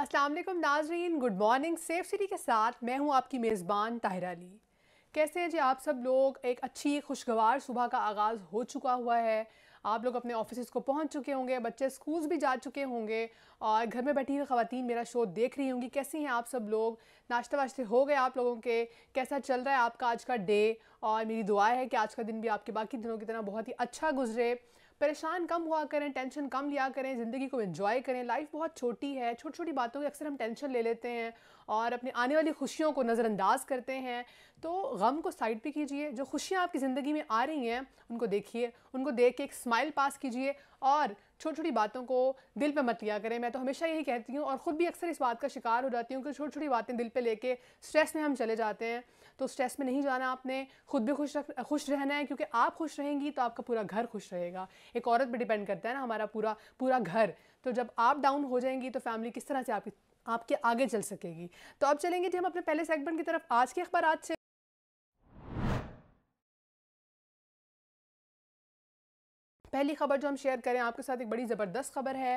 असलम नाजरीन good morning safe city के साथ मैं हूँ आपकी मेज़बान ताहिर अली कैसे हैं जी आप सब लोग एक अच्छी खुशगवार सुबह का आगाज़ हो चुका हुआ है आप लोग अपने ऑफिस को पहुंच चुके होंगे बच्चे स्कूल्स भी जा चुके होंगे और घर में बैठी हुई ख़वातीन मेरा शो देख रही होंगी कैसी हैं आप सब लोग नाश्ता वाश्ते हो गए आप लोगों के कैसा चल रहा है आपका आज का डे और मेरी दुआ है कि आज का दिन भी आपके बाकी दिनों की तरह बहुत ही अच्छा गुजरे परेशान कम हुआ करें टेंशन कम लिया करें ज़िंदगी को इन्जॉय करें लाइफ बहुत छोटी है छोटी छोटी बातों की अक्सर हम टेंशन ले लेते हैं और अपनी आने वाली खुशियों को नज़रअंदाज करते हैं तो गम को साइड पे कीजिए जो खुशियाँ आपकी ज़िंदगी में आ रही हैं उनको देखिए उनको देख के एक स्माइल पास कीजिए और छोटी छोटी बातों को दिल पे मत लिया करें मैं तो हमेशा यही कहती हूँ और ख़ुद भी अक्सर इस बात का शिकार हो जाती हूँ कि छोटी छोटी बातें दिल पे लेके स्ट्रेस में हम चले जाते हैं तो स्ट्रेस में नहीं जाना आपने खुद भी खुश रख खुश रहना है क्योंकि आप खुश रहेंगी तो आपका पूरा घर खुश रहेगा एक औरत पर डिपेंड करता है ना हमारा पूरा पूरा घर तो जब आप डाउन हो जाएंगी तो फैमिली किस तरह से आपकी आपके आगे चल सकेगी तो अब चलेंगे जी हम अपने पहले सेगमेंट की तरफ आज के अखबार से पहली खबर जो हम शेयर करें आपके साथ एक बड़ी ज़बरदस्त खबर है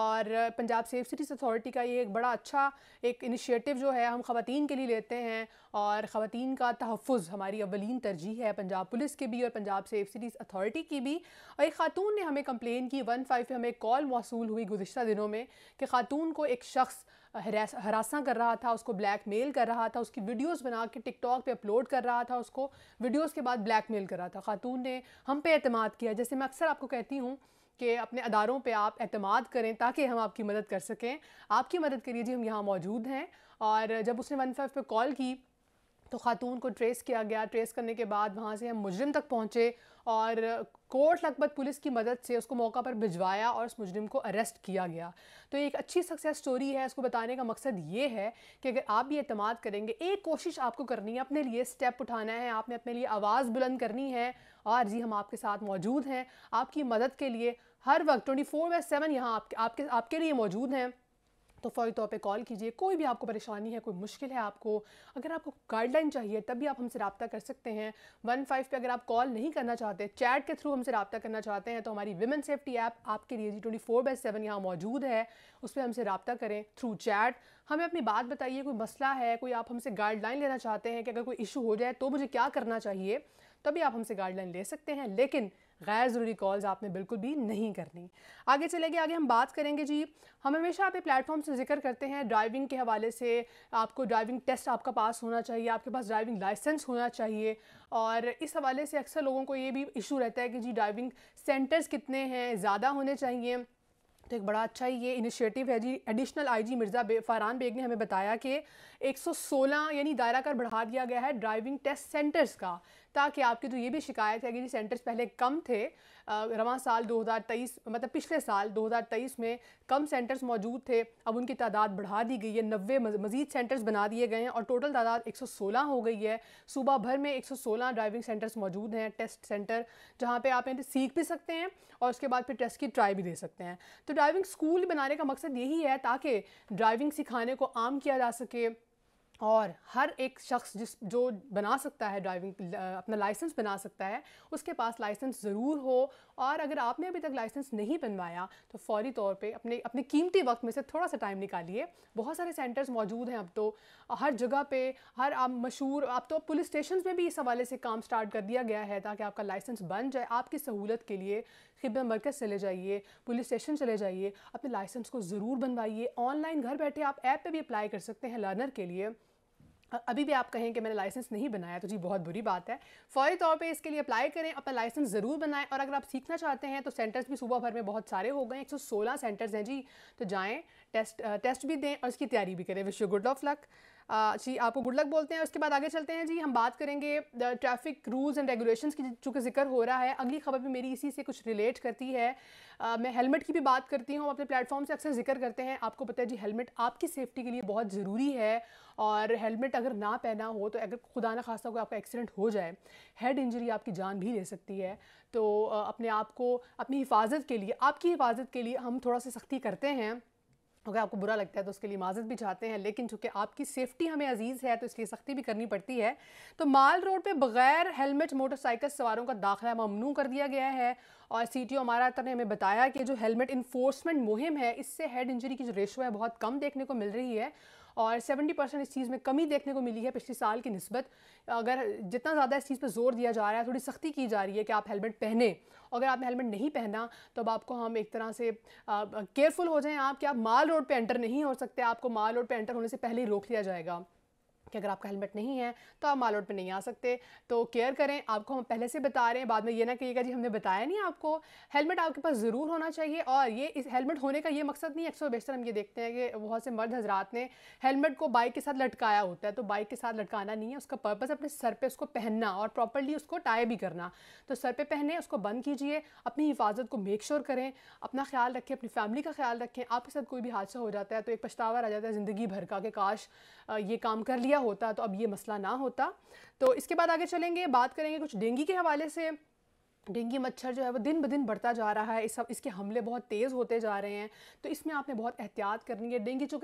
और पंजाब सेफ सिटीज़ अथॉरिटी का ये एक बड़ा अच्छा एक इनिशिएटिव जो है हम खातन के लिए लेते हैं और ख़वान का तहफ़ हमारी अवलिन तरजीह है पंजाब पुलिस की भी और पंजाब सेफ सिटीज़ अथॉरिटी की भी और एक ख़ातून ने हमें कंप्लेन की वन फाइव हमें कॉल मौसू हुई गुज्त दिनों में कि ख़ातून को एक शख्स हरासा कर रहा था उसको ब्लैक मेल कर रहा था उसकी वीडियोस बना के टिकटॉक पे अपलोड कर रहा था उसको वीडियोस के बाद ब्लैक मेल कर रहा था खातून ने हम पे अतमाद किया जैसे मैं अक्सर आपको कहती हूँ कि अपने अदारों पे आप अतमाद करें ताकि हम आपकी मदद कर सकें आपकी मदद के लिए जी हम यहाँ मौजूद हैं और जब उसने वन फाइव पर कॉल की तो ख़ातून को ट्रेस किया गया ट्रेस करने के बाद वहाँ से हम मुजरम तक पहुँचे और कोर्ट लखपत पुलिस की मदद से उसको मौका पर भिजवाया और उस मुजरिम को अरेस्ट किया गया तो एक अच्छी सक्सेस स्टोरी है इसको बताने का मकसद ये है कि अगर आप भी अतमाद करेंगे एक कोशिश आपको करनी है अपने लिए स्टेप उठाना है आपने अपने लिए आवाज़ बुलंद करनी है और जी हम आपके साथ मौजूद हैं आपकी मदद के लिए हर वक्त ट्वेंटी फोर बाई सेवन यहाँ आपके आपके आपके लिए मौजूद हैं तो फौरी तौर पे कॉल कीजिए कोई भी आपको परेशानी है कोई मुश्किल है आपको अगर आपको गाइडलाइन चाहिए तब भी आप हमसे रबता कर सकते हैं वन फाइव पर अगर आप कॉल नहीं करना चाहते चैट के थ्रू हमसे रबता करना चाहते हैं तो हमारी विमेन सेफ्टी ऐप आपके लिए जी ट्वेंटी फोर बाई सेवन यहाँ मौजूद है उस पर हमसे रबता करें थ्रू चैट हमें अपनी बात बताइए कोई मसला है कोई आप हमसे गाइडलाइन लेना चाहते हैं कि अगर कोई इशू हो जाए तो मुझे क्या करना चाहिए तभी आप हमसे गाइडलाइन ले सकते हैं लेकिन गैर ज़रूरी कॉल्स आपने बिल्कुल भी नहीं करनी आगे चले गए आगे हम बात करेंगे जी हम हमेशा आप प्लेटफॉर्म से जिक्र करते हैं ड्राइविंग के हवाले से आपको ड्राइविंग टेस्ट आपका पास होना चाहिए आपके पास ड्राइविंग लाइसेंस होना चाहिए और इस हवाले से अक्सर लोगों को ये भी इशू रहता है कि जी ड्राइविंग सेंटर्स कितने हैं ज़्यादा होने चाहिए तो एक बड़ा अच्छा ही ये इनिशिएटिव है जी एडिशनल आईजी मिर्ज़ा बे फरहान बेग ने हमें बताया कि 116 यानी दायरा कर बढ़ा दिया गया है ड्राइविंग टेस्ट सेंटर्स का ताकि आपकी तो ये भी शिकायत है कि जी सेंटर्स पहले कम थे रवा साल 2023 मतलब पिछले साल 2023 में कम सेंटर्स मौजूद थे अब उनकी तादाद बढ़ा दी गई है नब्बे मज़ीद सेंटर्स बना दिए गए हैं और टोटल तादाद 116 हो गई है सुबह भर में 116 ड्राइविंग सेंटर्स मौजूद हैं टेस्ट सेंटर जहाँ पे आप सीख भी सकते हैं और उसके बाद फिर टेस्ट की ट्राई भी दे सकते हैं तो ड्राइविंग स्कूल बनाने का मकसद यही है ताकि ड्राइविंग सिखाने को आम किया जा सके और हर एक शख्स जिस जो बना सकता है ड्राइविंग अपना लाइसेंस बना सकता है उसके पास लाइसेंस ज़रूर हो और अगर आपने अभी तक लाइसेंस नहीं बनवाया तो फौरी तौर पे अपने अपने कीमती वक्त में से थोड़ा सा टाइम निकालिए बहुत सारे सेंटर्स मौजूद हैं अब तो हर जगह पे हर आप मशहूर अब तो पुलिस स्टेशन में भी इस हवाले से काम स्टार्ट कर दिया गया है ताकि आपका लाइसेंस बन जाए आपकी सहूलत के लिए खिब मरकज़ चले जाइए पुलिस स्टेशन चले जाइए अपने लाइसेंस को ज़रूर बनवाइए ऑनलाइन घर बैठे आप ऐप पर भी अप्लाई कर सकते हैं लर्नर के लिए अभी भी आप कहें कि मैंने लाइसेंस नहीं बनाया तो जी बहुत बुरी बात है फौरी तौर पे इसके लिए अप्लाई करें अपना लाइसेंस ज़रूर बनाएं और अगर आप सीखना चाहते हैं तो सेंटर्स भी सुबह भर में बहुत सारे हो गए 116 सेंटर्स हैं जी तो जाएं टेस्ट टेस्ट भी दें और इसकी तैयारी भी करें wish you good of luck जी आपको गुड लक बोलते हैं उसके बाद आगे चलते हैं जी हम बात करेंगे ट्रैफिक रूल्स एंड रेगुलेशंस की चूँकि जिक्र हो रहा है अगली खबर भी मेरी इसी से कुछ रिलेट करती है आ, मैं हेलमेट की भी बात करती हूँ अपने प्लेटफॉर्म से अक्सर जिक्र करते हैं आपको पता है जी हेलमेट आपकी सेफ्टी के लिए बहुत ज़रूरी है और हेलमेट अगर ना पहना हो तो अगर खुदा ना खासा कोई आपका एक्सीडेंट हो जाए हेड इंजरी आपकी जान भी ले सकती है तो अपने आप को अपनी हिफाजत के लिए आपकी हिफाजत के लिए हम थोड़ा सा सख्ती करते हैं अगर आपको बुरा लगता है तो उसके लिए माजत भी चाहते हैं लेकिन चूँकि आपकी सेफ्टी हमें अजीज़ है तो इसलिए सख्ती भी करनी पड़ती है तो माल रोड पे बगैर हेलमेट मोटरसाइकिल सवारों का दाखिला ममनू कर दिया गया है और सी टी ओ हमारा ने हमें बताया कि जो हेलमेट इन्फोर्समेंट मुहिम है इससे हेड इंजरी की जो रेशो है बहुत कम देखने को मिल रही है और 70 परसेंट इस चीज़ में कमी देखने को मिली है पिछले साल की नस्बत अगर जितना ज़्यादा इस चीज़ पर जोर दिया जा रहा है थोड़ी सख्ती की जा रही है कि आप हेलमेट पहने अगर आपने हेलमेट नहीं पहना तो अब आपको हम एक तरह से केयरफुल हो जाएँ आप कि आप माल रोड पर एंटर नहीं हो सकते आपको माल रोड पर एंटर होने से पहले ही रोक लिया जाएगा कि अगर आपका हेलमेट नहीं है तो आप रोड पर नहीं आ सकते तो केयर करें आपको हम पहले से बता रहे हैं बाद में ये ना कहिएगा जी हमने बताया नहीं आपको हेलमेट आपके पास ज़रूर होना चाहिए और ये इस हेलमेट होने का ये मकसद नहीं अक्सर बेशर हम ये देखते हैं कि बहुत से मर्द हजरात ने हेलमेट को बाइक के साथ लटकाया होता है तो बाइक के साथ लटकाना नहीं है उसका पर्पज़ अपने सर पर उसको पहनना और प्रॉपरली उसको टाई भी करना तो सर पर पहने उसको बंद कीजिए अपनी हिफाजत को मेक श्योर करें अपना ख्याल रखें अपनी फैमिली का ख्याल रखें आपके साथ कोई भी हादसा हो जाता है तो एक पछतावा आ जाता है ज़िंदगी भर का कि काश ये काम कर लिया होता तो अब ये मसला ना होता तो इसके बाद आगे चलेंगे बात करेंगे कुछ डेंगू के हवाले से डेंगू मच्छर जो है वो दिन ब दिन बढ़ता जा रहा है इस सब इसके हमले बहुत तेज़ होते जा रहे हैं तो इसमें आपने बहुत एहतियात करनी है डेंगू जो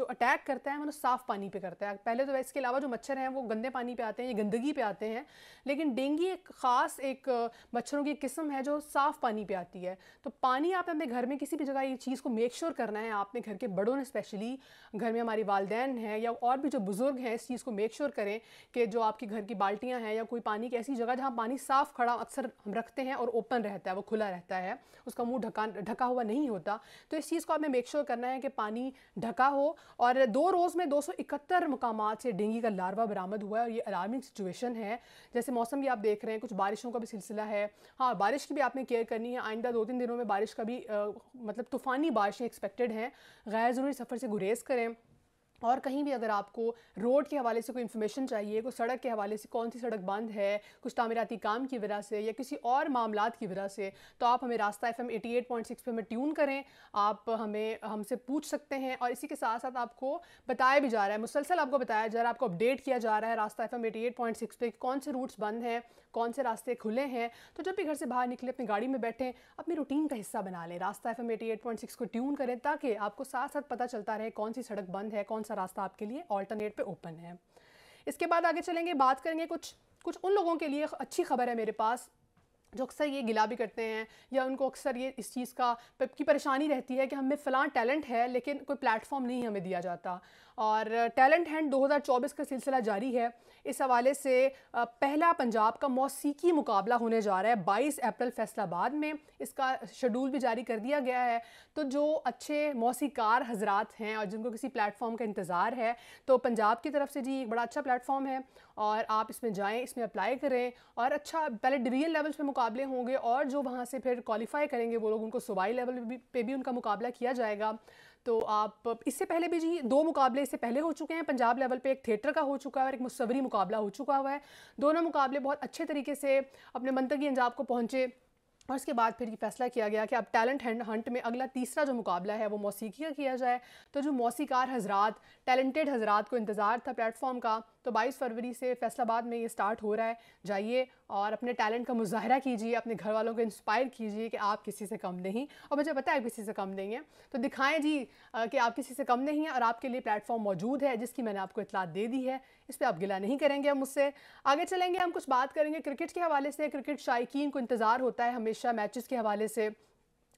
जो अटैक करता है मतलब साफ़ पानी पे करता है पहले तो इसके अलावा जो मच्छर हैं वो गंदे पानी पे आते हैं ये गंदगी पे आते हैं लेकिन डेंगू एक ख़ास एक मच्छरों की किस्म है जो साफ़ पानी पर आती है तो पानी आप अपने घर में किसी भी जगह ये चीज़ को मेक श्योर करना है आपने घर के बड़ों ने स्पेशली घर में हमारी वालदेन हैं या और भी जो बुज़ुर्ग हैं इस चीज़ को मेक श्योर करें कि जो आपके घर की बाल्टियाँ हैं या कोई पानी की ऐसी जगह जहाँ पानी साफ़ खड़ा अक्सर हम रखते हैं और ओपन रहता है वो खुला रहता है उसका मुंह ढका ढका हुआ नहीं होता तो इस चीज़ को हमें मेक श्योर sure करना है कि पानी ढका हो और दो रोज़ में इकहत्तर मकाम से डेंगी का लार्वा बरामद हुआ है और ये अलार्मिंग सिचुएशन है जैसे मौसम भी आप देख रहे हैं कुछ बारिशों का भी सिलसिला है हाँ बारिश की भी आपने केयर करनी है आइंदा दो तीन दिनों में बारिश का भी आ, मतलब तूफ़ानी बारिशें एक्सपेक्टेड हैं गैर ज़रूरी सफ़र से गुरेज करें और कहीं भी अगर आपको रोड के हवाले से कोई इन्फॉर्मेशन चाहिए कोई सड़क के हवाले से कौन सी सड़क बंद है कुछ तामीराती काम की वजह से या किसी और मामला की वजह से तो आप हमें Rasta F M eighty eight point six पर हमें ट्यून करें आप हमें हमसे पूछ सकते हैं और इसी के साथ साथ आपको बताया भी जा रहा है मुसलसल आपको बताया जा रहा है आपको अपडेट किया जा रहा है Rasta F M eighty eight point six पर कौन से रूट्स बंद हैं कौन से रास्ते खुले हैं तो जब भी घर से बाहर निकले अपनी गाड़ी में बैठें अपनी रूटीन का हिस्सा बना लें रास्ता एफ एम को ट्यून करें ताकि आपको साथ साथ पता चलता रहे कौन सी सड़क बंद है कौन सा रास्ता आपके लिए ऑल्टरनेट पर ओपन है इसके बाद आगे चलेंगे बात करेंगे कुछ कुछ उन लोगों के लिए अच्छी खबर है मेरे पास जो अक्सर ये गिला भी करते हैं या उनको अक्सर ये इस चीज़ का की परेशानी रहती है कि हमें फ़लाँ टैलेंट है लेकिन कोई प्लेटफॉर्म नहीं हमें दिया जाता और टैलेंट हैंड 2024 का सिलसिला जारी है इस हवाले से पहला पंजाब का मौसीकी मुकाबला होने जा रहा है 22 अप्रैल फैसलाबाद में इसका शेड्यूल भी जारी कर दिया गया है तो जो अच्छे मौसीकार हजरात हैं और जिनको किसी प्लेटफॉर्म का इंतज़ार है तो पंजाब की तरफ से जी एक बड़ा अच्छा प्लेटफॉर्म है और आप इसमें जाएँ इसमें अप्लाई करें और अच्छा पहले डिवीजन लेवल पर मुकाबले होंगे और जो वहाँ से फिर क्वालिफाई करेंगे वो लोग उनको सूबाई लेवल पे भी उनका मुकाबला किया जाएगा तो आप इससे पहले भी जी दो मुकाबले इससे पहले हो चुके हैं पंजाब लेवल पे एक थिएटर का हो चुका है और एक मुसवरी मुकाबला हो चुका हुआ है दोनों मुकाबले बहुत अच्छे तरीके से अपने मंतकी अंजाब को पहुँचे और उसके बाद फिर ये फैसला किया गया कि अब टैलेंट हंट में अगला तीसरा जो मुकाबला है वो मौसीकी का किया जाए तो जो मौसीकार हजरात टैलेंटेड हजरात को इंतज़ार था प्लेटफॉर्म का तो 22 फरवरी से फैसलाबाद में ये स्टार्ट हो रहा है जाइए और अपने टैलेंट का मुजाहरा कीजिए अपने घर वालों को इंस्पायर कीजिए कि आप किसी से कम नहीं और मुझे पता है आप किसी से कम नहीं है तो दिखाएं जी कि आप किसी से कम नहीं हैं और आपके लिए प्लेटफॉर्म मौजूद है जिसकी मैंने आपको इतला दे दी है इस पर आप गिला नहीं करेंगे हम मुझसे आगे चलेंगे हम कुछ बात करेंगे क्रिकेट के हवाले से क्रिकेट शायकीन को इंतज़ार होता है हमेशा मैचेस के हवाले से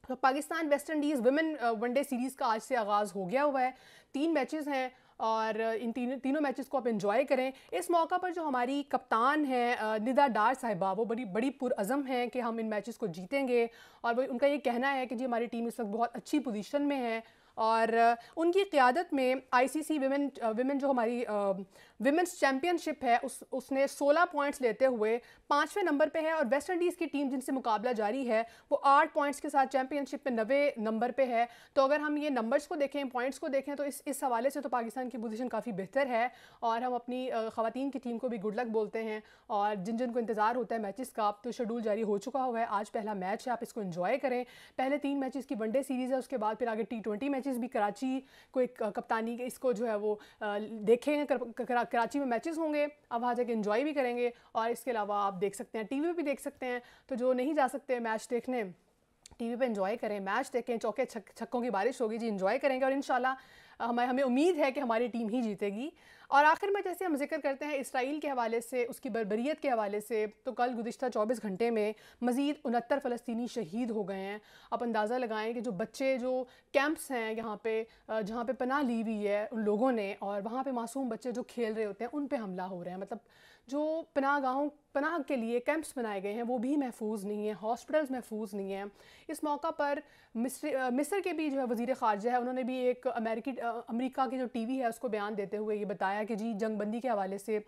तो Pakistan West Indies women one day series का आज से आगाज़ हो गया हुआ है तीन मैचेस हैं और इन तीन तीनों मैचेस को आप इन्जॉय करें इस मौका पर जो हमारी कप्तान हैं निदा डार साहिबा वो बड़ी बड़ी पुरज़म हैं कि हम इन मैचेस को जीतेंगे और वो उनका ये कहना है कि जी हमारी टीम इस वक्त बहुत अच्छी पोजीशन में है और उनकी क़्यादत में आईसीसी वीमेन वुमेन जो हमारी वुमेंस चैम्पियनशिप है उस उसने 16 पॉइंट्स लेते हुए पाँचवें नंबर पे है और वेस्ट इंडीज़ की टीम जिनसे मुकाबला जारी है वो आठ पॉइंट्स के साथ चैम्पियनशिप में नवे नंबर पे है तो अगर हम ये नंबर्स को देखें पॉइंट्स को देखें तो इस इस हवाले से तो पाकिस्तान की पोजीशन काफ़ी बेहतर है और हम अपनी ख़वान की टीम को भी गुड लक बोलते हैं और जिन जिनको इंतज़ार होता है मैचेस का आप तो शेड्यूल जारी हो चुका हुआ है आज पहला मैच है आप इसको इन्जॉय करें पहले तीन मैचेस की वनडे सीरीज़ है उसके बाद फिर आगे टी ट्वेंटी मैच मैचेस भी कराची को एक कप्तानी के इसको जो है वो देखेंगे कर, कर, कराची में मैचेस होंगे अब वहाँ जाके इन्जॉय भी करेंगे और इसके अलावा आप देख सकते हैं टीवी पे भी देख सकते हैं तो जो नहीं जा सकते मैच देखने टीवी पे इंजॉय करें मैच देखें चौके छक्कों की बारिश होगी जी इंजॉय करेंगे और इन हमें हमें उम्मीद है कि हमारी टीम ही जीतेगी और आखिर में जैसे हम जिक्र करते हैं इसराइल के हवाले से उसकी बरबरीत के हवाले से तो कल गुजशत चौबीस घंटे में मज़ीद उनहत्तर फ़लस्तनी शहीद हो गए हैं आप अंदाज़ा लगाएं कि जो बच्चे जो कैंप्स हैं यहाँ पे जहाँ पे पनाह ली हुई है उन लोगों ने और वहाँ पे मासूम बच्चे जो खेल रहे होते हैं उन पर हमला हो रहा है मतलब जो पनाह गाहों पनाह के लिए कैंप्स बनाए गए हैं वो भी महफूज नहीं है हॉस्पिटल्स महफूज नहीं हैं इस मौका पर मिस्र मिस्र के भी जो है वजीर ख़ारजा है उन्होंने भी एक अमेरिकी अमेरिका की जो टीवी है उसको बयान देते हुए ये बताया कि जी जंगबंदी के हवाले से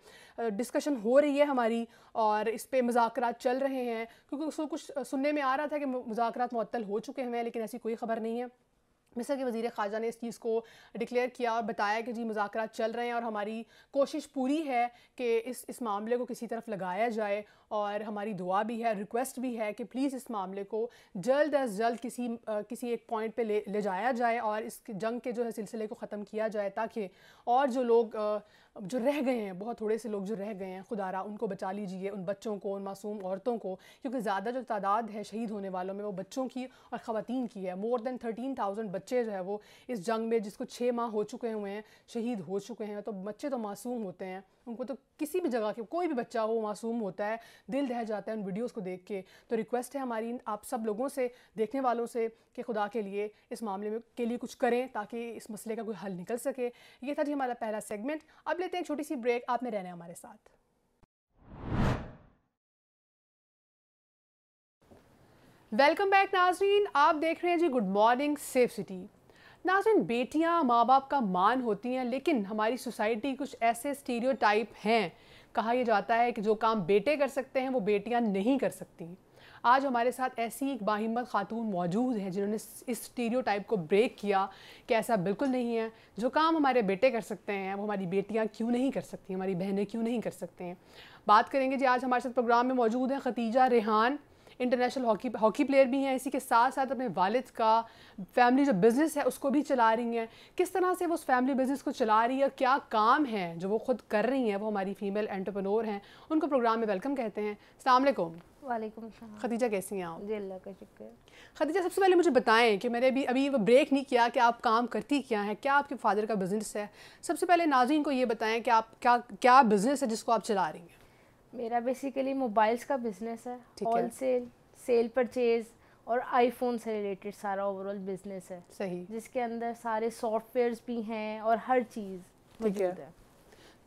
डिस्कशन हो रही है हमारी और इस पर मुजाकर चल रहे हैं क्योंकि उसको कुछ सुनने में आ रहा था कि मुजाकर मअतल हो चुके हैं लेकिन ऐसी कोई खबर नहीं है मिसर के वजीर ख़ारजा ने इस चीज़ को डिक्लेयर किया और बताया कि जी मुजाकर चल रहे हैं और हमारी कोशिश पूरी है कि इस इस मामले को किसी तरफ लगाया जाए और हमारी दुआ भी है रिक्वेस्ट भी है कि प्लीज़ इस मामले को जल्द अज जल्द किसी आ, किसी एक पॉइंट पे ले ले जाया जाए और इस जंग के जो है सिलसिले को ख़त्म किया जाए ताकि और जो लोग आ, जो रह गए हैं बहुत थोड़े से लोग जो रह गए हैं खुदारा उनको बचा लीजिए उन बच्चों को उन मासूम औरतों को क्योंकि ज़्यादा जो तादाद है शहीद होने वालों में वो बच्चों की और ख़वान की है मोर देन थर्टीन थाउजेंड बच्चे जो है वो इस जंग में जिसको छः माह हो चुके हुए हैं शहीद हो चुके हैं तो बच्चे तो मासूम होते हैं उनको तो किसी भी जगह के कोई भी बच्चा हो मासूम होता है दिल दह जाता है उन वीडियोज़ को देख के तो रिक्वेस्ट है हमारी आप सब लोगों से देखने वालों से कि खुदा के लिए इस मामले में के लिए कुछ करें ताकि इस मसले का कोई हल निकल सके ये था जी हमारा पहला सेगमेंट अब लेते हैं छोटी सी ब्रेक आपने रहना है हमारे साथ वेलकम बैक नाजरीन आप देख रहे हैं जी गुड मॉर्निंग सेफ सिटी नाजिन बेटियां माँ बाप का मान होती हैं लेकिन हमारी सोसाइटी कुछ ऐसे स्टीरियोटाइप हैं कहा यह जाता है कि जो काम बेटे कर सकते हैं वो बेटियां नहीं कर सकती आज हमारे साथ ऐसी एक बाहिमत खातून मौजूद है जिन्होंने इस स्टीरियोटाइप को ब्रेक किया कि ऐसा बिल्कुल नहीं है जो काम हमारे बेटे कर सकते हैं वो हमारी बेटियां क्यों नहीं कर सकती हमारी बहनें क्यों नहीं कर सकते हैं बात करेंगे जी आज हमारे साथ प्रोग्राम में मौजूद हैं Khatija Rehan international hockey hockey player भी हैं इसी के साथ साथ अपने वालिद का फैमिली जो बिज़नेस है उसको भी चला रही हैं किस तरह से वो उस फैमिली बिज़नेस को चला रही है क्या काम है जो वो खुद कर रही हैं वो हमारी फीमेल एंटरप्रनोर हैं उनको प्रोग्राम में वेलकम कहते हैं अलैक्म वालेकुम खदीजा कैसी हैं आप जी अल्लाह का शुक्र खदीजा सबसे पहले मुझे बताएं कि मैंने अभी अभी वो ब्रेक नहीं किया कि आप काम करती क्या हैं क्या आपके फादर का बिज़नेस है सबसे पहले नाजीन को ये बताएं कि आप क्या क्या बिज़नेस है जिसको आप चला रही हैं मेरा बेसिकली मोबाइल्स का बिजनेस है होल सेल सेल परचेज और आईफोन से रिलेटेड सारा ओवरऑल बिजनेस है सही जिसके अंदर सारे सॉफ्टवेयर्स भी हैं और हर चीज़ है, है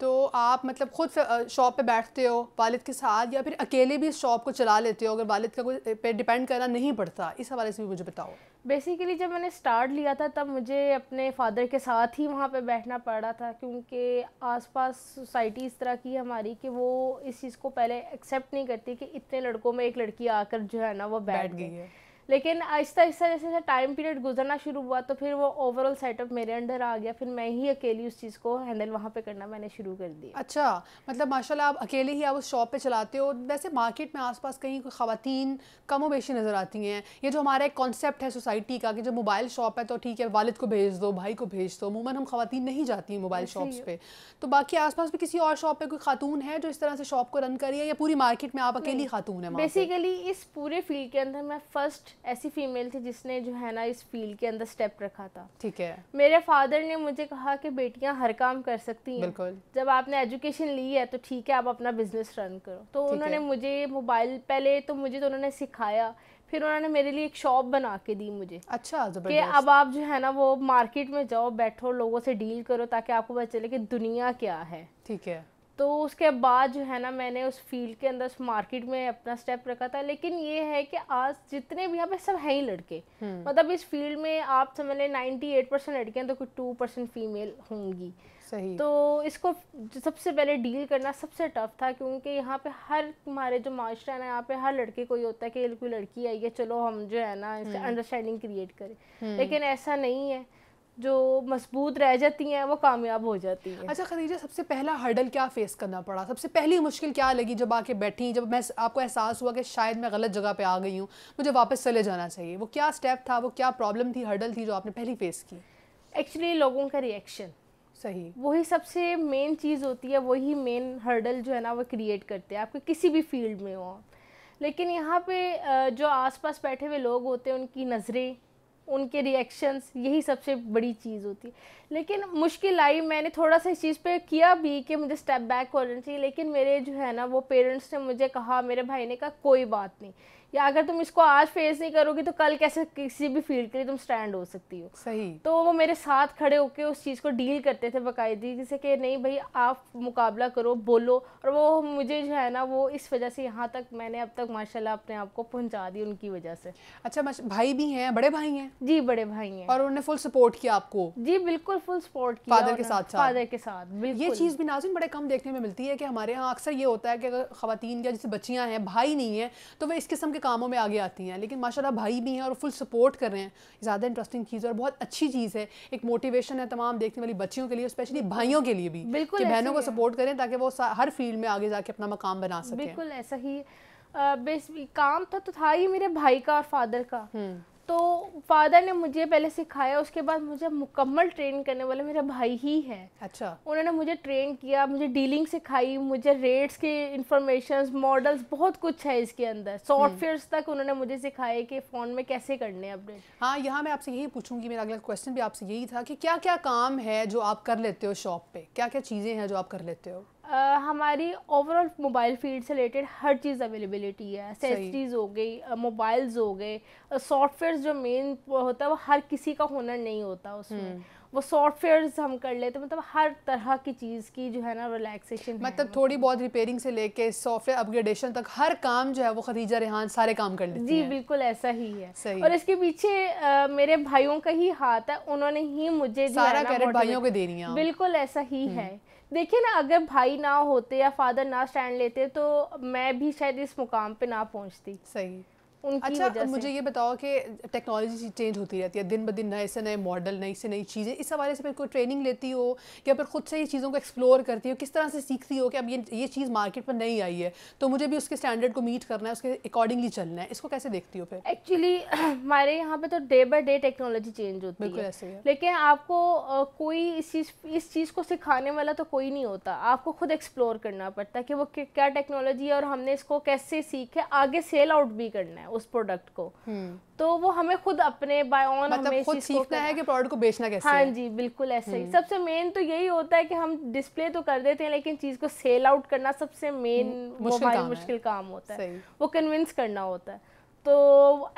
तो आप मतलब खुद शॉप पे बैठते हो वालिद के साथ या फिर अकेले भी इस शॉप को चला लेते हो अगर वालिद का कोई पे डिपेंड करना नहीं पड़ता इस हवाले से भी मुझे बताओ बेसिकली जब मैंने स्टार्ट लिया था तब मुझे अपने फादर के साथ ही वहाँ पे बैठना पड़ा था क्योंकि आसपास सोसाइटी इस तरह की हमारी कि वो इस चीज़ को पहले एक्सेप्ट नहीं करती कि इतने लड़कों में एक लड़की आकर जो है ना वो बैठ गई है लेकिन आहिस्ता आहिस्ता जैसे जैसे टाइम पीरियड गुजरना शुरू हुआ तो फिर वो ओवरऑल सेटअप मेरे अंडर आ गया फिर मैं ही अकेली उस चीज़ को हैंडल वहाँ पे करना मैंने शुरू कर दिया अच्छा मतलब माशाल्लाह आप अकेले ही आप उस शॉप पे चलाते हो वैसे मार्केट में आसपास कहीं कोई खातन कम वेशी नज़र आती हैं ये जो हमारा एक कॉन्सेप्ट है सोसाइटी का कि जो मोबाइल शॉप है तो ठीक है वालद को भेज दो भाई को भेज दो अमूमन हम खातन नहीं जाती हैं मोबाइल शॉप्स पे तो बाकी आसपास भी किसी और शॉप पे कोई खातून है जो इस तरह से शॉप को रन करी है या पूरी मार्केट में आप अकेली खातून है बेसिकली इस पूरे फील्ड के अंदर मैं फर्स्ट ऐसी फीमेल थी जिसने जो है ना इस फील्ड के अंदर स्टेप रखा था ठीक है मेरे फादर ने मुझे कहा कि बेटियां हर काम कर सकती हैं जब आपने एजुकेशन ली है तो ठीक है आप अपना बिजनेस रन करो तो उन्होंने मुझे मोबाइल पहले तो मुझे तो उन्होंने सिखाया फिर उन्होंने मेरे लिए एक शॉप बना के दी मुझे अच्छा कि अब आप जो है ना वो मार्केट में जाओ बैठो लोगों से डील करो ताकि आपको पता चले कि दुनिया क्या है ठीक है तो उसके बाद जो है ना मैंने उस फील्ड के अंदर उस मार्केट में अपना स्टेप रखा था लेकिन ये है कि आज जितने भी यहाँ पे सब हैं ही लड़के हम्म। मतलब इस फील्ड में आप समझ लें नाइन्टी एट परसेंट लड़के हैं तो कुछ टू परसेंट फीमेल होंगी सही तो इसको सबसे पहले डील करना सबसे टफ था क्योंकि यहाँ पे हर हमारे जो माशरा है ना यहाँ पे हर लड़के को ये होता है कि कोई लड़की आई है चलो हम जो है ना अंडरस्टैंडिंग हम्म। क्रिएट करें हम्म। लेकिन ऐसा नहीं है जो मजबूत रह जाती हैं वो कामयाब हो जाती हैं अच्छा खदीजा सबसे पहला हर्डल क्या फ़ेस करना पड़ा सबसे पहली मुश्किल क्या लगी जब आके बैठी जब मैं आपको एहसास हुआ कि शायद मैं गलत जगह पे आ गई हूँ मुझे वापस चले जाना चाहिए वो क्या स्टेप था वो क्या प्रॉब्लम थी हर्डल थी जो आपने पहली फ़ेस की एक्चुअली लोगों का रिएक्शन सही वही सबसे मेन चीज़ होती है वही मेन हर्डल जो है ना वो क्रिएट करते हैं आपके किसी भी फील्ड में हो लेकिन यहाँ पे जो आसपास बैठे हुए लोग होते हैं उनकी नज़रें उनके रिएक्शंस यही सबसे बड़ी चीज़ होती है लेकिन मुश्किल आई मैंने थोड़ा सा इस चीज़ पे किया भी कि मुझे स्टेप बैक करना चाहिए लेकिन मेरे जो है ना वो पेरेंट्स ने मुझे कहा मेरे भाई ने कहा कोई बात नहीं या अगर तुम इसको आज फेस नहीं करोगी तो कल कैसे किसी भी फील्ड के लिए तुम स्टैंड हो सकती हो सही तो वो मेरे साथ खड़े होकर उस चीज़ को डील करते थे बाकायदी जिसे कि नहीं भाई आप मुकाबला करो बोलो और वो मुझे जो है ना वो इस वजह से यहाँ तक मैंने अब तक माशाल्लाह अपने आप को पहुँचा दी उनकी वजह से अच्छा भाई भी हैं बड़े भाई हैं जी बड़े भाई हैं और उन्होंने फुल सपोर्ट किया आपको जी बिल्कुल फुल सपोर्ट किया फादर के साथ फादर के साथ ये चीज़ भी नाजिन बड़े कम देखने में मिलती है कि हमारे यहाँ अक्सर ये होता है कि अगर खातन या जैसे बच्चियाँ हैं भाई नहीं है तो वह इस किस्म के कामों में आगे आती हैं लेकिन माशाल्लाह भाई भी हैं और फुल सपोर्ट कर रहे हैं ज़्यादा इंटरेस्टिंग चीज़ और बहुत अच्छी चीज़ है एक मोटिवेशन है तमाम देखने वाली बच्चियों के लिए स्पेशली भाइयों के लिए भी बिल्कुल बहनों को सपोर्ट करें ताकि वो हर फील्ड में आगे जाके अपना मकाम बना सकें बिल्कुल ऐसा ही बेस काम था तो, तो था ही मेरे भाई का और फादर का हम्म। तो फादर ने मुझे पहले सिखाया उसके बाद मुझे मुकम्मल ट्रेन करने वाला मेरा भाई ही है अच्छा उन्होंने मुझे ट्रेन किया मुझे डीलिंग सिखाई मुझे रेट्स के इंफॉर्मेशन मॉडल्स बहुत कुछ है इसके अंदर सॉफ्टवेयर हम्म। तक उन्होंने मुझे सिखाए कि फ़ोन में कैसे करने हैं अपडेट हाँ यहाँ मैं आपसे यही पूछूंगी मेरा अगला क्वेश्चन भी आपसे यही था कि क्या क्या काम है जो आप कर लेते हो शॉप पर क्या क्या चीज़ें हैं जो आप कर लेते हो आ, हमारी ओवरऑल मोबाइल फील्ड से रिलेटेड हर चीज़ अवेलेबिलिटी है सेसरीज हो गई मोबाइल्स हो गए सॉफ्टवेयर जो मेन होता है वो हर किसी का हुनर नहीं होता उसमें हम्म। वो सॉफ्टवेयर हम कर लेते मतलब हर तरह की चीज़ की जो है ना रिलैक्सेशन मतलब थोड़ी बहुत रिपेयरिंग से लेके सॉफ्टवेयर अपग्रेडेशन तक हर काम जो है वो खदीजा रेहान सारे काम कर लेती जी है। बिल्कुल ऐसा ही है सही। और इसके पीछे आ, मेरे भाइयों का ही हाथ है उन्होंने ही मुझे सारा भाइयों को रही है बिल्कुल ऐसा ही है हम्म। देखिए ना अगर भाई ना होते या फादर ना स्टैंड लेते तो मैं भी शायद इस मुकाम पे ना पहुंचती सही उनकी अच्छा मुझे ये बताओ कि टेक्नोलॉजी चेंज होती रहती है दिन ब दिन नए से नए मॉडल नई से नई चीज़ें इस हवाले से फिर कोई ट्रेनिंग लेती हो या फिर खुद से ही चीज़ों को एक्सप्लोर करती हो किस तरह से सीखती हो कि अब ये ये चीज़ मार्केट पर नहीं आई है तो मुझे भी उसके स्टैंडर्ड को मीट करना है उसके अकॉर्डिंगली चलना है इसको कैसे देखती हो फिर एक्चुअली हमारे यहाँ पर तो day by day technology change होती है लेकिन आपको कोई इस चीज़ इस चीज़ को सिखाने वाला तो कोई नहीं होता आपको खुद एक्सप्लोर करना पड़ता है कि वो क्या टेक्नोलॉजी है और हमने इसको कैसे सीखे आगे सेल आउट भी करना है उस प्रोडक्ट को हम्म। तो वो हमें खुद अपने बाय ऑन मतलब खुद सीखना है कि प्रोडक्ट को बेचना कैसे हाँ जी बिल्कुल ऐसे ही हम्म। सबसे मेन तो यही होता है कि हम डिस्प्ले तो कर देते हैं लेकिन चीज़ को सेल आउट करना सबसे मेन हम्म, मुश्किल मुश्किल काम होता है वो कन्विंस करना होता है तो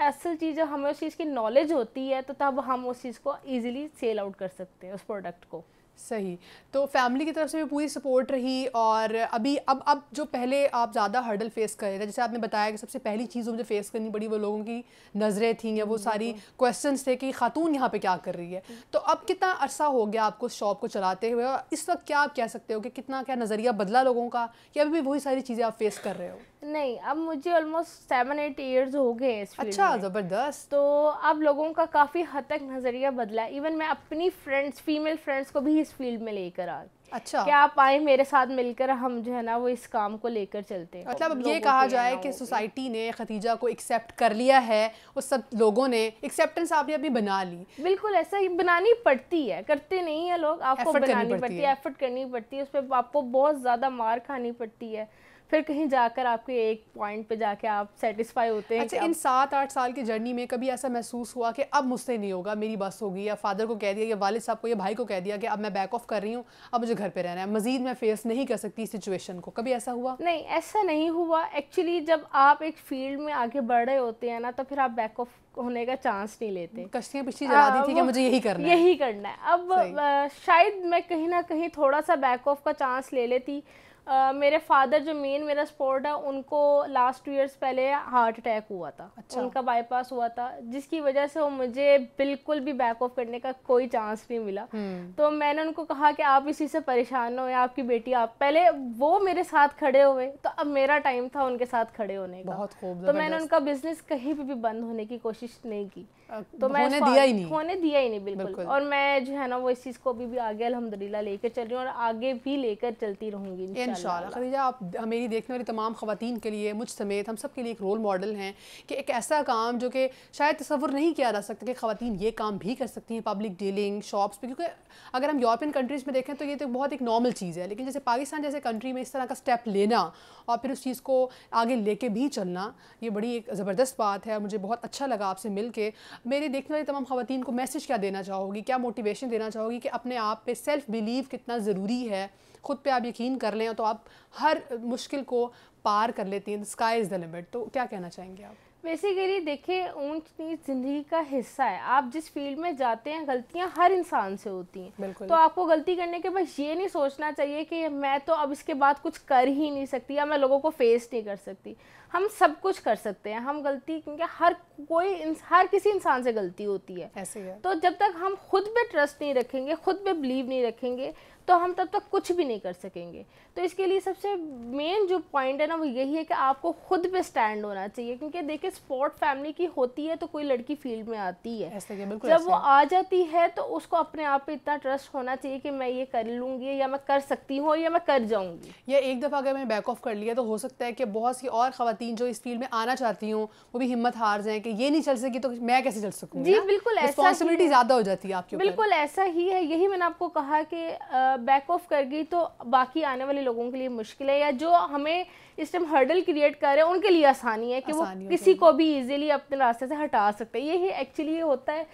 असल चीज़ हमें उस चीज़ की नॉलेज होती है तो तब हम उस चीज़ को इजिली सेल आउट कर सकते हैं उस प्रोडक्ट को सही तो फैमिली की तरफ से भी पूरी सपोर्ट रही और अभी अब अब जो पहले आप ज़्यादा हर्डल फेस कर रहे थे जैसे आपने बताया कि सबसे पहली चीज़ मुझे फेस करनी पड़ी वो लोगों की नज़रें थी या वो सारी क्वेश्चंस थे कि खातून यहाँ पे क्या कर रही है तो अब कितना अरसा हो गया आपको शॉप को चलाते हुए इस वक्त क्या आप कह सकते हो कि कितना क्या नज़रिया बदला लोगों का या अभी भी वही सारी चीज़ें आप फेस कर रहे हो नहीं अब मुझे ऑलमोस्ट सेवन एट ईयर्स हो गए इस अच्छा ज़बरदस्त तो अब लोगों का काफ़ी हद तक नज़रिया बदला इवन मैं अपनी फ्रेंड्स फीमेल फ्रेंड्स को भी इस फील्ड में लेकर आ अच्छा क्या आप आए मेरे साथ मिलकर हम जो है ना वो इस काम को लेकर चलते हैं मतलब ये कहा जाए कि सोसाइटी ने खतीजा को एक्सेप्ट कर लिया है उस सब लोगों ने एक्सेप्टेंस आपने अभी बना ली बिल्कुल ऐसा ही बनानी पड़ती है करते नहीं है लोग आपको बनानी पड़ती है एफर्ट करनी पड़ती है उस पर आपको बहुत ज़्यादा मार खानी पड़ती है फिर कहीं जाकर आपके एक पॉइंट पे जाके आप सेटिस्फाई होते हैं अच्छा इन सात आठ साल की जर्नी में कभी ऐसा महसूस हुआ कि अब मुझसे नहीं होगा मेरी बस होगी या फादर को कह दिया या वालिद साहब को या भाई को कह दिया कि अब मैं बैक ऑफ कर रही हूँ अब मुझे घर पर रहना है मजीद मैं फेस नहीं कर सकती सिचुएशन को कभी ऐसा हुआ नहीं ऐसा नहीं हुआ एक्चुअली जब आप एक फील्ड में आगे बढ़ रहे होते हैं ना तो फिर आप बैक ऑफ होने का चांस नहीं लेते कश्तियाँ पिछली जला दी थी कि मुझे यही करना यही करना है अब शायद मैं कहीं ना कहीं थोड़ा सा बैक ऑफ का चांस ले लेती मेरे फादर जो मेन मेरा स्पोर्ट है उनको लास्ट टू ईयर्स पहले हार्ट अटैक हुआ था अच्छा। उनका बाईपास हुआ था जिसकी वजह से वो मुझे बिल्कुल भी बैक ऑफ करने का कोई चांस नहीं मिला हम्म। तो मैंने उनको कहा कि आप इसी से परेशान हो आपकी बेटी आप पहले वो मेरे साथ खड़े हुए तो अब मेरा टाइम था उनके साथ खड़े होने का बहुत तो मैंने उनका बिजनेस कहीं पर भी बंद होने की कोशिश नहीं की तो मैं होने दिया ही नहीं होने दिया ही नहीं बिल्कुल, बिल्कुल। और मैं जो है ना वो इस चीज़ को अभी भी आगे अलहमदिल्ला लेकर चल रही हूँ और आगे भी लेकर चलती रहूँगी इन खदीजा आप मेरी देखने वाली तमाम खवतिन के लिए मुझ समेत हम सब के लिए एक रोल मॉडल हैं कि एक ऐसा काम जो कि शायद तस्वुर नहीं किया जा सकता कि खवतिन ये काम भी कर सकती हैं पब्लिक डीलिंग शॉप्स पर क्योंकि अगर हम यूरोपियन कंट्रीज़ में देखें तो ये तो बहुत एक नॉर्मल चीज़ है लेकिन जैसे पाकिस्तान जैसे कंट्री में इस तरह का स्टेप लेना और फिर उस चीज़ को आगे लेके भी चलना ये बड़ी एक ज़बरदस्त बात है मुझे बहुत अच्छा लगा आपसे मिल के मेरे देखने वाली तमाम खातन को मैसेज क्या देना चाहोगी क्या मोटिवेशन देना चाहोगी कि अपने आप पे सेल्फ़ बिलीव कितना ज़रूरी है ख़ुद पे आप यकीन कर लें तो आप हर मुश्किल को पार कर लेती हैं स्काई इज़ द लिमिट तो क्या कहना चाहेंगे आप बेसिकली देखिए ऊंच नीच ज़िंदगी का हिस्सा है आप जिस फील्ड में जाते हैं गलतियां हर इंसान से होती हैं तो आपको गलती करने के बस ये नहीं सोचना चाहिए कि मैं तो अब इसके बाद कुछ कर ही नहीं सकती या मैं लोगों को फेस नहीं कर सकती हम सब कुछ कर सकते हैं हम गलती क्योंकि हर कोई हर किसी इंसान से गलती होती है ऐसे है तो जब तक हम खुद पे ट्रस्ट नहीं रखेंगे खुद पे बिलीव नहीं रखेंगे तो हम तब तक कुछ भी नहीं कर सकेंगे तो इसके लिए सबसे मेन जो पॉइंट है ना वो यही है कि आपको खुद पे स्टैंड होना चाहिए क्योंकि देखिए स्पोर्ट फैमिली की होती है तो कोई लड़की फील्ड में आती है जब वो आ जाती है तो उसको अपने आप पे इतना ट्रस्ट होना चाहिए कि मैं ये कर लूंगी या मैं कर सकती हूँ या मैं कर जाऊंगी या एक दफ़ा अगर मैंने बैक ऑफ कर लिया तो हो सकता है कि बहुत सी और खातन जो इस फील्ड में आना चाहती हूँ वो भी हिम्मत हार जाए कि ये नहीं चल सकी तो मैं कैसे चल सकूँ जी बिल्कुल रिस्पॉन्सिबिलिटी ज़्यादा हो जाती है आपकी बिल्कुल ऐसा ही है यही मैंने आपको कहा कि बैक ऑफ कर गई तो बाकी आने वाले लोगों के लिए मुश्किल है या जो हमें इस टाइम हर्डल क्रिएट कर रहे हैं उनके लिए आसानी है कि वो किसी को भी इजीली अपने रास्ते से हटा सकते हैं यही एक्चुअली ये होता है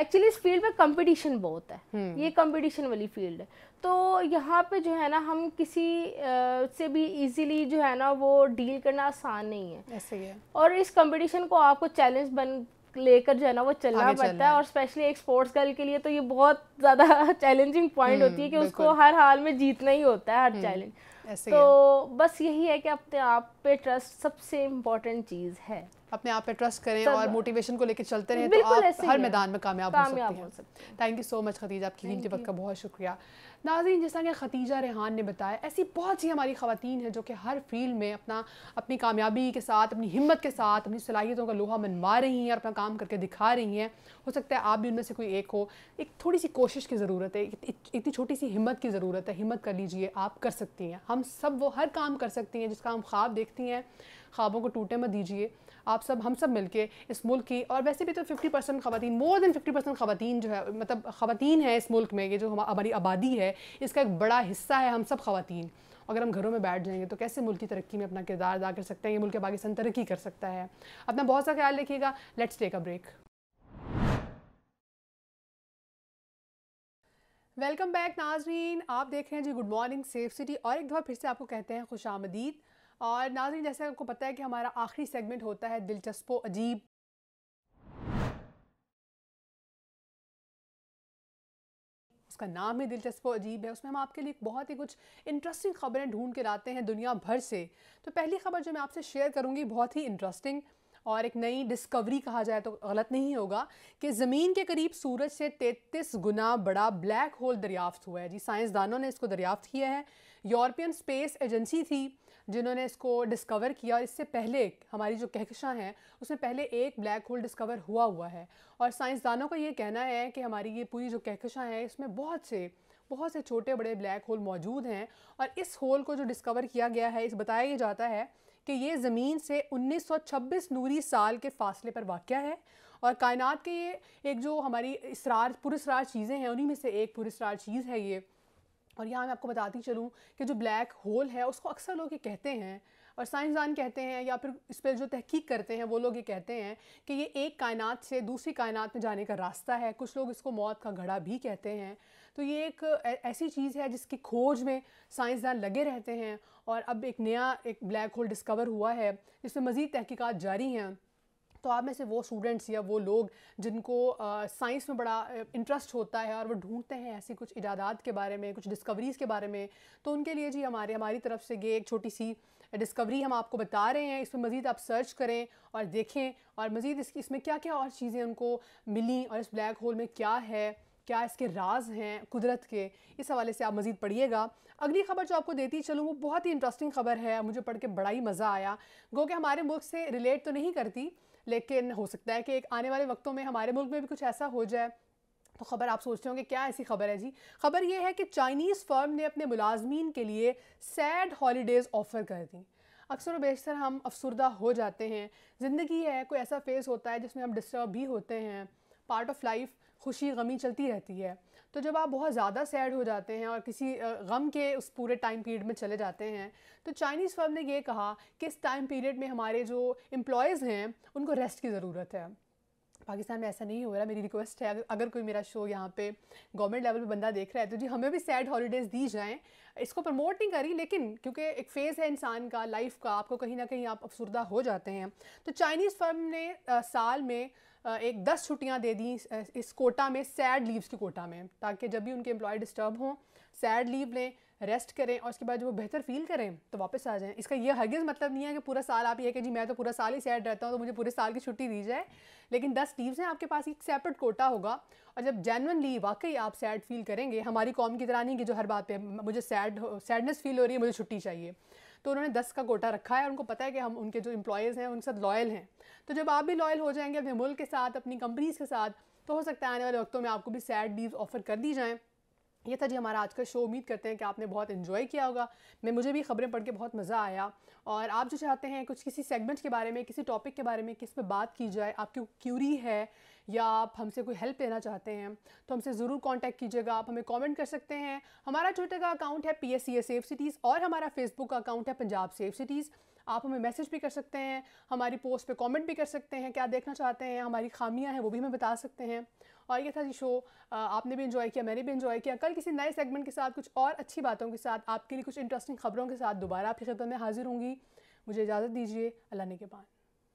एक्चुअली uh, इस फील्ड में कंपटीशन बहुत है hmm. ये कंपटीशन वाली फील्ड है तो यहाँ पे जो है ना हम किसी uh, से भी इजीली जो है ना वो डील करना आसान नहीं है ऐसे ही है और इस कंपटीशन को आपको चैलेंज बन लेकर जो है ना वो चलना पड़ता है और स्पेशली एक स्पोर्ट्स गर्ल के लिए तो ये बहुत ज़्यादा चैलेंजिंग पॉइंट हम्म, होती है कि उसको हर हाल में जीतना ही होता है हर चैलेंज हम्म, तो बस यही है कि अपने आप पे ट्रस्ट सबसे इम्पोर्टेंट चीज़ है अपने आप पे ट्रस्ट करें और मोटिवेशन को लेकर चलते रहें तो आप हर मैदान में कामयाब हो सकते हैं thank you so much Khadija आपकी वक्त का बहुत शुक्रिया नाजीन जैसा कि खतीजा रेहान ने बताया ऐसी बहुत सी हमारी खातन हैं जो कि हर फील्ड में अपना अपनी कामयाबी के साथ अपनी हिम्मत के साथ अपनी सलाहियतों का लोहा मनवा रही हैं और अपना काम करके दिखा रही हैं हो सकता है आप भी उनमें से कोई एक हो एक थोड़ी सी कोशिश की ज़रूरत है इतनी छोटी सी हिम्मत की ज़रूरत है हिम्मत कर लीजिए आप कर सकती हैं हम सब वो हर काम कर सकती हैं जिसका हम ख्वाब देखती हैं ख्वाबों को टूटे मत दीजिए आप सब हम सब मिलके इस मुल्क की और वैसे भी तो 50 परसेंट खातन मोर देन 50 परसेंट खातन जो है मतलब खातन है इस मुल्क में ये जो हमारी आबादी है इसका एक बड़ा हिस्सा है हम सब खातन अगर हम घरों में बैठ जाएंगे तो कैसे मुल्क की तरक्की में अपना किरदार अदा कर सकते हैं ये मुल्क पाकिस्तान तरक्की कर सकता है अपना बहुत सा ख्याल रखिएगा let's take a break welcome back नाजरीन आप देख रहे हैं जी गुड मॉर्निंग सेफ सिटी और एक दफ़ा फिर से आपको कहते हैं खुश आमदीद और नाजरीन जैसे आपको पता है कि हमारा आखिरी सेगमेंट होता है दिलचस्प अजीब उसका नाम ही दिलचस्प अजीब है उसमें हम आपके लिए बहुत ही कुछ इंटरेस्टिंग खबरें ढूंढ के लाते हैं दुनिया भर से तो पहली खबर जो मैं आपसे शेयर करूंगी बहुत ही इंटरेस्टिंग और एक नई डिस्कवरी कहा जाए तो गलत नहीं होगा कि ज़मीन के करीब सूरज से 33 गुना बड़ा ब्लैक होल दरियाफ्त हुआ है जी साइंसदानों ने इसको दरियाफ्त किया है यूरोपियन स्पेस एजेंसी थी जिन्होंने इसको डिस्कवर किया और इससे पहले हमारी जो कहकशा हैं उसमें पहले एक ब्लैक होल डिस्कवर हुआ हुआ है और साइंसदानों का ये कहना है कि हमारी ये पूरी जो कहकशा हैं इसमें बहुत से बहुत से छोटे बड़े ब्लैक होल मौजूद हैं और इस होल को जो डिस्कवर किया गया है इस बताया जाता है कि ये ज़मीन से 1926 नूरी साल के फासले पर वाक़ है और कायनात के ये एक जो हमारी इसरार पुरस्रार चीज़ें हैं उन्हीं में से एक पुरस्रार चीज़ है ये और यहाँ मैं आपको बताती चलूँ कि जो ब्लैक होल है उसको अक्सर लोग ये कहते हैं और साइंसदान कहते हैं या फिर इस पर जो तहकीक करते हैं वो लोग ये कहते हैं कि ये एक कायनात से दूसरी कायनात में जाने का रास्ता है कुछ लोग इसको मौत का घड़ा भी कहते हैं तो ये एक ऐसी चीज़ है जिसकी खोज में साइंसदान लगे रहते हैं और अब एक नया एक ब्लैक होल डिस्कवर हुआ है जिसमें मज़ीद तहकीक़ात जारी हैं तो आप में से वो स्टूडेंट्स या वो लोग जिनको साइंस में बड़ा इंटरेस्ट होता है और वो ढूंढते हैं ऐसी कुछ इजादात के बारे में कुछ डिस्कवरीज़ के बारे में तो उनके लिए जी हमारे हमारी तरफ से ये एक छोटी सी डिस्कवरी हम आपको बता रहे हैं इसमें मज़ीद आप सर्च करें और देखें और मज़ीद इस, इसमें क्या क्या और चीज़ें उनको मिली और इस ब्लैक होल में क्या है क्या इसके राज हैं कुदरत के इस हवाले से आप मज़ीद पढ़िएगा अगली खबर जो आपको देती चलूँ वो बहुत ही इंटरेस्टिंग खबर है मुझे पढ़ के बड़ा ही मज़ा आया गो कि हमारे मुल्क से रिलेट तो नहीं करती लेकिन हो सकता है कि एक आने वाले वक्तों में हमारे मुल्क में भी कुछ ऐसा हो जाए तो खबर आप सोचते होंगे क्या ऐसी खबर है जी खबर यह है कि चाइनीज़ फर्म ने अपने मुलाजमीन के लिए सैड हॉलीडेज़ ऑफ़र कर दी अक्सर बेशतर हम अफसरदा हो जाते हैं ज़िंदगी है कोई ऐसा फेज़ होता है जिसमें हम डिस्टर्ब भी होते हैं पार्ट ऑफ लाइफ खुशी गमी चलती रहती है तो जब आप बहुत ज़्यादा सैड हो जाते हैं और किसी गम के उस पूरे टाइम पीरियड में चले जाते हैं तो चाइनीज़ फर्म ने ये कहा कि इस टाइम पीरियड में हमारे जो एम्प्लॉयज़ हैं उनको रेस्ट की ज़रूरत है पाकिस्तान में ऐसा नहीं हो रहा मेरी रिक्वेस्ट है अगर कोई मेरा शो यहाँ पे गवर्नमेंट लेवल पे बंदा देख रहा है तो जी हमें भी सैड हॉलीडेज़ दी जाएँ इसको प्रमोट नहीं करी लेकिन क्योंकि एक फ़ेज़ है इंसान का लाइफ का आपको कहीं ना कहीं आप अफसरदा हो जाते हैं तो चाइनीज़ फर्म ने आ, साल में एक दस छुट्टियाँ दे दी इस कोटा में सैड लीव्स की कोटा में ताकि जब भी उनके एम्प्लॉय डिस्टर्ब हों सैड लीव लें रेस्ट करें और उसके बाद जब वो बेहतर फील करें तो वापस आ जाएं इसका ये हरगिज़ मतलब नहीं है कि पूरा साल आप ये कि जी मैं तो पूरा साल ही सैड रहता हूँ तो मुझे पूरे साल की छुट्टी दी जाए लेकिन दस लीव्स हैं आपके पास एक सेपरेट कोटा होगा और जब जेनवन लीव वाकई आप सैड फील करेंगे हमारी कॉम की तरह नहीं कि जो हर बात पर मुझे सैड sadness, सैडनेस फील हो रही है मुझे छुट्टी चाहिए तो उन्होंने दस का कोटा रखा है उनको पता है कि हम उनके जो इम्प्लॉयज़ हैं उनके साथ लॉयल हैं तो जब आप भी लॉयल हो जाएंगे अपने मुल्क के साथ अपनी कंपनीज़ के साथ तो हो सकता है आने वाले वक्तों में आपको भी सैड डीज ऑफर कर दी जाएँ ये था जी हमारा आज का शो उम्मीद करते हैं कि आपने बहुत इन्जॉय किया होगा मैं मुझे भी खबरें पढ़ के बहुत मज़ा आया और आप जो चाहते हैं कुछ किसी सेगमेंट के बारे में किसी टॉपिक के बारे में किस पे बात की जाए आपकी क्यूरी है या आप हमसे कोई हेल्प लेना चाहते हैं तो हमसे ज़रूर कांटेक्ट कीजिएगा आप हमें कॉमेंट कर सकते हैं हमारा ट्विटर का अकाउंट है P S C A safe cities और हमारा फेसबुक का अकाउंट है पंजाब सेफ सिटीज़ आप हमें मैसेज भी कर सकते हैं हमारी पोस्ट पे कमेंट भी कर सकते हैं क्या देखना चाहते हैं हमारी खामियां हैं वो भी हमें बता सकते हैं और ये था जी शो आपने भी इन्जॉय किया मैंने भी इन्जॉय किया कल किसी नए सेगमेंट के साथ कुछ और अच्छी बातों के साथ आपके लिए कुछ इंटरेस्टिंग खबरों के साथ दोबारा आपकी खिदत में हाजिर होंगी मुझे इजाज़त दीजिए अल्लाह ने के बाद